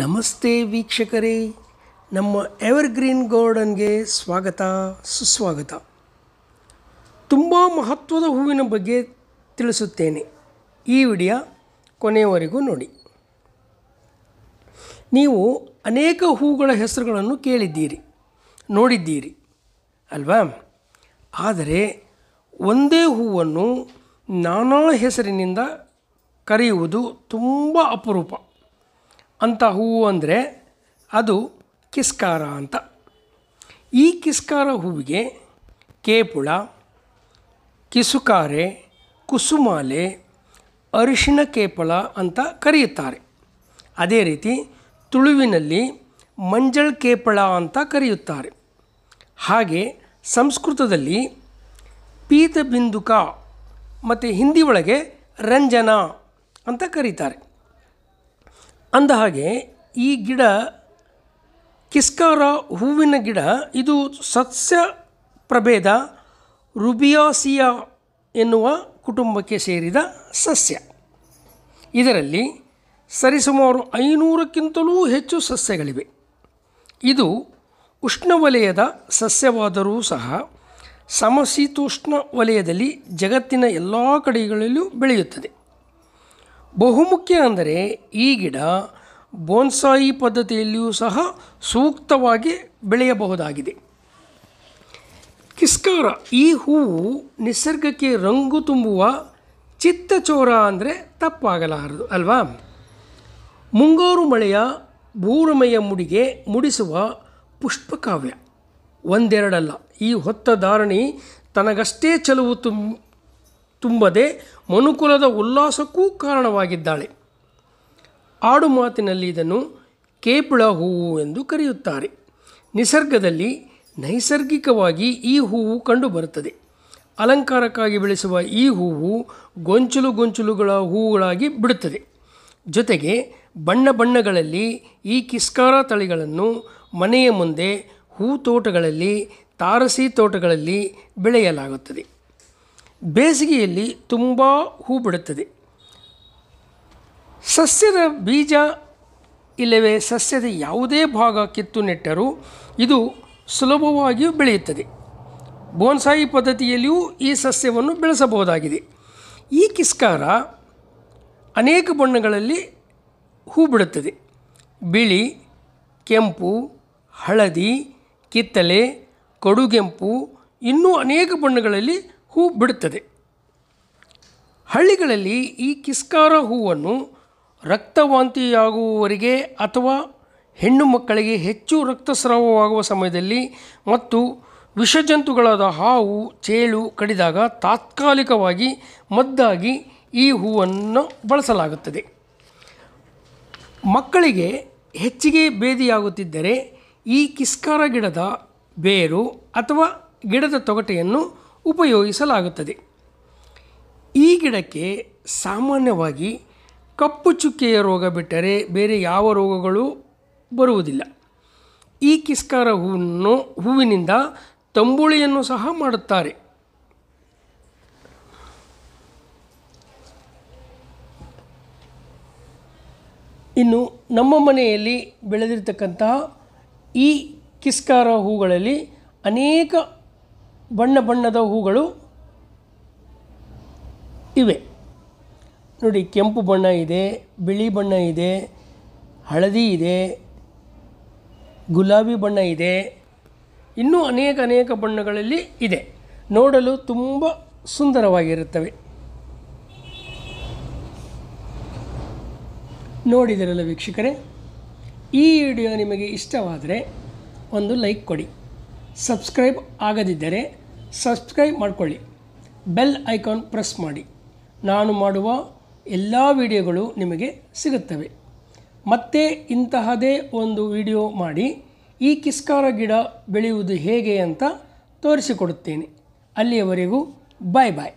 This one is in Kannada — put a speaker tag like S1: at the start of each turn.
S1: ನಮಸ್ತೆ ವೀಕ್ಷಕರೇ ನಮ್ಮ ಎವರ್ಗ್ರೀನ್ ಗಾರ್ಡನ್ಗೆ ಸ್ವಾಗತ ಸುಸ್ವಾಗತ ತುಂಬ ಮಹತ್ವದ ಹೂವಿನ ಬಗ್ಗೆ ತಿಳಿಸುತ್ತೇನೆ ಈ ವಿಡಿಯೋ ಕೊನೆಯವರೆಗೂ ನೋಡಿ ನೀವು ಅನೇಕ ಹೂಗಳ ಹೆಸರುಗಳನ್ನು ಕೇಳಿದ್ದೀರಿ ನೋಡಿದ್ದೀರಿ ಅಲ್ವಾ ಆದರೆ ಒಂದೇ ಹೂವನ್ನು ನಾನಾ ಹೆಸರಿನಿಂದ ಕರೆಯುವುದು ತುಂಬ ಅಪರೂಪ ಅಂಥ ಹೂವು ಅಂದರೆ ಅದು ಕಿಸ್ಕಾರ ಅಂತ ಈ ಕಿಸ್ಕಾರ ಹೂವಿಗೆ ಕೇಪುಳ ಕಿಸುಕಾರೆ ಕುಸುಮಾಲೆ ಅರಿಶಿನ ಕೇಪಳ ಅಂತ ಕರೆಯುತ್ತಾರೆ ಅದೇ ರೀತಿ ತುಳುವಿನಲ್ಲಿ ಮಂಜಳ್ ಕೇಪಳ ಅಂತ ಕರೆಯುತ್ತಾರೆ ಹಾಗೆ ಸಂಸ್ಕೃತದಲ್ಲಿ ಪೀತಬಿಂದುಕ ಮತ್ತು ಹಿಂದಿ ಒಳಗೆ ರಂಜನ ಅಂತ ಕರೀತಾರೆ ಅಂದ ಹಾಗೆ ಈ ಗಿಡ ಕಿಸ್ಕಾರ ಹೂವಿನ ಗಿಡ ಇದು ಸಸ್ಯ ಪ್ರಭೇದ ರುಬಿಯಾಸಿಯ ಎನ್ನುವ ಕುಟುಂಬಕ್ಕೆ ಸೇರಿದ ಸಸ್ಯ ಇದರಲ್ಲಿ ಸರಿಸುಮಾರು ಐನೂರಕ್ಕಿಂತಲೂ ಹೆಚ್ಚು ಸಸ್ಯಗಳಿವೆ ಇದು ಉಷ್ಣವಲಯದ ಸಸ್ಯವಾದರೂ ಸಹ ಸಮಶೀತೋಷ್ಣ ವಲಯದಲ್ಲಿ ಜಗತ್ತಿನ ಎಲ್ಲ ಕಡೆಗಳಲ್ಲೂ ಬೆಳೆಯುತ್ತದೆ ಬಹುಮುಖ್ಯ ಅಂದರೆ ಈ ಗಿಡ ಬೋನ್ಸಾಯಿ ಪದ್ಧತಿಯಲ್ಲಿಯೂ ಸಹ ಸೂಕ್ತವಾಗಿ ಬೆಳೆಯಬಹುದಾಗಿದೆ ಕಿಸ್ಕಾರ ಈ ಹೂವು ನಿಸರ್ಗಕ್ಕೆ ರಂಗು ತುಂಬುವ ಚಿತ್ತಚೋರ ಅಂದರೆ ತಪ್ಪಾಗಲಾರದು ಅಲ್ವಾ ಮುಂಗಾರು ಮಳೆಯ ಭೂರುಮಯ ಮುಡಿಗೆ ಮುಡಿಸುವ ಪುಷ್ಪಕಾವ್ಯ ಒಂದೆರಡಲ್ಲ ಈ ಹೊತ್ತ ಧಾರಣಿ ತನಗಷ್ಟೇ ಚಲುವು ತುಂಬ ತುಂಬದೆ ಮನುಕುಲದ ಉಲ್ಲಾಸಕ್ಕೂ ಕಾರಣವಾಗಿದ್ದಾಳೆ ಆಡು ಮಾತಿನಲ್ಲಿ ಇದನ್ನು ಕೇಪುಳ ಹೂವು ಎಂದು ಕರೆಯುತ್ತಾರೆ ನಿಸರ್ಗದಲ್ಲಿ ನೈಸರ್ಗಿಕವಾಗಿ ಈ ಹೂವು ಕಂಡುಬರುತ್ತದೆ ಅಲಂಕಾರಕ್ಕಾಗಿ ಬೆಳೆಸುವ ಈ ಹೂವು ಗೊಂಚಲು ಗೊಂಚಲುಗಳ ಹೂವುಗಳಾಗಿ ಬಿಡುತ್ತದೆ ಜೊತೆಗೆ ಬಣ್ಣ ಬಣ್ಣಗಳಲ್ಲಿ ಈ ಕಿಸ್ಕಾರ ತಳಿಗಳನ್ನು ಮನೆಯ ಮುಂದೆ ಹೂ ತೋಟಗಳಲ್ಲಿ ತಾರಸಿ ತೋಟಗಳಲ್ಲಿ ಬೆಳೆಯಲಾಗುತ್ತದೆ ಬೇಸಿಗೆಯಲ್ಲಿ ತುಂಬ ಹೂ ಬಿಡುತ್ತದೆ ಸಸ್ಯದ ಬೀಜ ಇಲ್ಲವೇ ಸಸ್ಯದ ಯಾವುದೇ ಭಾಗ ಕಿತ್ತು ನೆಟ್ಟರೂ ಇದು ಸುಲಭವಾಗಿಯೂ ಬೆಳೆಯುತ್ತದೆ ಬೋನ್ಸಾಯಿ ಪದ್ಧತಿಯಲ್ಲಿಯೂ ಈ ಸಸ್ಯವನ್ನು ಬೆಳೆಸಬಹುದಾಗಿದೆ ಈ ಕಿಸ್ಕಾರ ಅನೇಕ ಬಣ್ಣಗಳಲ್ಲಿ ಹೂ ಬಿಡುತ್ತದೆ ಬಿಳಿ ಕೆಂಪು ಹಳದಿ ಕಿತ್ತಳೆ ಕಡುಗೆಂಪು ಇನ್ನೂ ಅನೇಕ ಬಣ್ಣಗಳಲ್ಲಿ ಹೂ ಬಿಡುತ್ತದೆ ಹಳ್ಳಿಗಳಲ್ಲಿ ಈ ಕಿಸ್ಕಾರ ಹೂವನ್ನು ರಕ್ತವಾಂತಿಯಾಗುವವರಿಗೆ ಅಥವಾ ಹೆಣ್ಣು ಮಕ್ಕಳಿಗೆ ಹೆಚ್ಚು ರಕ್ತಸ್ರಾವವಾಗುವ ಸಮಯದಲ್ಲಿ ಮತ್ತು ವಿಷಜಂತುಗಳಾದ ಹಾವು ಚೇಳು ಕಡಿದಾಗ ತಾತ್ಕಾಲಿಕವಾಗಿ ಮದ್ದಾಗಿ ಈ ಹೂವನ್ನು ಬಳಸಲಾಗುತ್ತದೆ ಮಕ್ಕಳಿಗೆ ಹೆಚ್ಚಿಗೆ ಭೇದಿಯಾಗುತ್ತಿದ್ದರೆ ಈ ಕಿಸ್ಕಾರ ಗಿಡದ ಬೇರು ಅಥವಾ ಗಿಡದ ತೊಗಟೆಯನ್ನು ಉಪಯೋಗಿಸಲಾಗುತ್ತದೆ ಈ ಗಿಡಕ್ಕೆ ಸಾಮಾನ್ಯವಾಗಿ ಕಪ್ಪು ಚುಕ್ಕೆಯ ರೋಗ ಬಿಟ್ಟರೆ ಬೇರೆ ಯಾವ ರೋಗಗಳು ಬರುವುದಿಲ್ಲ ಈ ಕಿಸ್ಕಾರ ಹೂವನ್ನು ಹೂವಿನಿಂದ ತಂಬುಳಿಯನ್ನು ಸಹ ಮಾಡುತ್ತಾರೆ ಇನ್ನು ನಮ್ಮ ಮನೆಯಲ್ಲಿ ಬೆಳೆದಿರ್ತಕ್ಕಂತಹ ಈ ಕಿಸ್ಕಾರ ಹೂಗಳಲ್ಲಿ ಅನೇಕ ಬಣ್ಣ ಬಣ್ಣದ ಹೂಗಳು ಇವೆ ನೋಡಿ ಕೆಂಪು ಬಣ್ಣ ಇದೆ ಬಿಳಿ ಬಣ್ಣ ಇದೆ ಹಳದಿ ಇದೆ ಗುಲಾಬಿ ಬಣ್ಣ ಇದೆ ಇನ್ನೂ ಅನೇಕ ಅನೇಕ ಬಣ್ಣಗಳಲ್ಲಿ ಇದೆ ನೋಡಲು ತುಂಬ ಸುಂದರವಾಗಿರುತ್ತವೆ ನೋಡಿದಿರಲ್ಲ ವೀಕ್ಷಕರೇ ಈ ವಿಡಿಯೋ ನಿಮಗೆ ಇಷ್ಟವಾದರೆ ಒಂದು ಲೈಕ್ ಕೊಡಿ ಸಬ್ಸ್ಕ್ರೈಬ್ ಆಗದಿದ್ದರೆ ಸಬ್ಸ್ಕ್ರೈಬ್ ಮಾಡಿಕೊಳ್ಳಿ ಬೆಲ್ ಐಕಾನ್ ಪ್ರೆಸ್ ಮಾಡಿ ನಾನು ಮಾಡುವ ಎಲ್ಲ ವಿಡಿಯೋಗಳು ನಿಮಗೆ ಸಿಗುತ್ತವೆ ಮತ್ತೆ ಇಂತಹದೇ ಒಂದು ವಿಡಿಯೋ ಮಾಡಿ ಈ ಕಿಸ್ಕಾರ ಗಿಡ ಬೆಳೆಯುವುದು ಹೇಗೆ ಅಂತ ತೋರಿಸಿಕೊಡುತ್ತೇನೆ ಅಲ್ಲಿಯವರೆಗೂ ಬಾಯ್ ಬಾಯ್